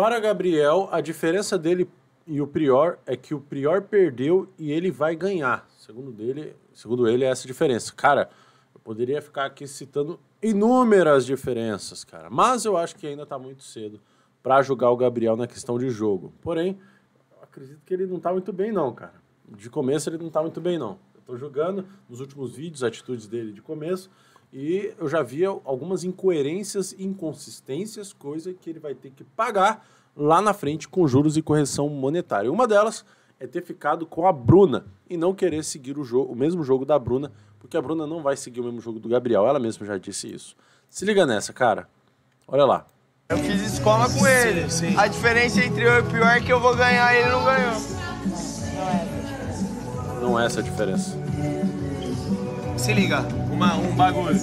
Para Gabriel, a diferença dele e o Prior é que o Prior perdeu e ele vai ganhar. Segundo, dele, segundo ele, é essa diferença. Cara, eu poderia ficar aqui citando inúmeras diferenças, cara. Mas eu acho que ainda está muito cedo para julgar o Gabriel na questão de jogo. Porém, acredito que ele não está muito bem, não, cara. De começo ele não está muito bem, não. Eu estou julgando nos últimos vídeos, atitudes dele de começo. E eu já via algumas incoerências e inconsistências, coisa que ele vai ter que pagar lá na frente com juros e correção monetária. Uma delas é ter ficado com a Bruna e não querer seguir o, jogo, o mesmo jogo da Bruna, porque a Bruna não vai seguir o mesmo jogo do Gabriel. Ela mesma já disse isso. Se liga nessa, cara. Olha lá. Eu fiz escola com ele. Sim, sim. A diferença entre eu e o pior é que eu vou ganhar e ele não ganhou. Não é essa a diferença. Não é essa a diferença. Se liga, uma, um bagulho.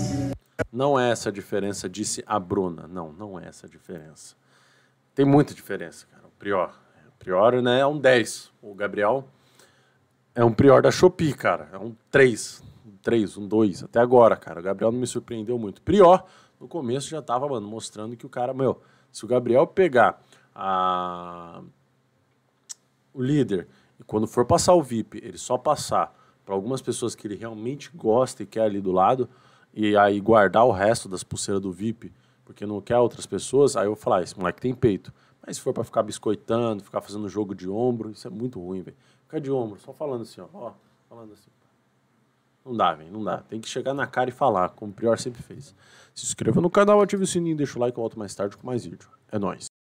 Não é essa a diferença, disse a Bruna. Não, não é essa a diferença. Tem muita diferença, cara. O Prior. O Prior né, é um 10. O Gabriel é um Prior da Shopee, cara. É um 3. Um 3, um 2. Até agora, cara. O Gabriel não me surpreendeu muito. Prior, no começo já tava, mano, mostrando que o cara, meu, se o Gabriel pegar a... o líder e quando for passar o VIP, ele só passar para algumas pessoas que ele realmente gosta e quer ali do lado, e aí guardar o resto das pulseiras do VIP, porque não quer outras pessoas, aí eu vou falar, ah, esse moleque tem peito. Mas se for para ficar biscoitando, ficar fazendo jogo de ombro, isso é muito ruim, velho. Ficar de ombro, só falando assim, ó, ó falando assim. Não dá, velho, não dá. Tem que chegar na cara e falar, como o Prior sempre fez. Se inscreva no canal, ative o sininho, deixa o like, eu volto mais tarde com mais vídeo. É nóis.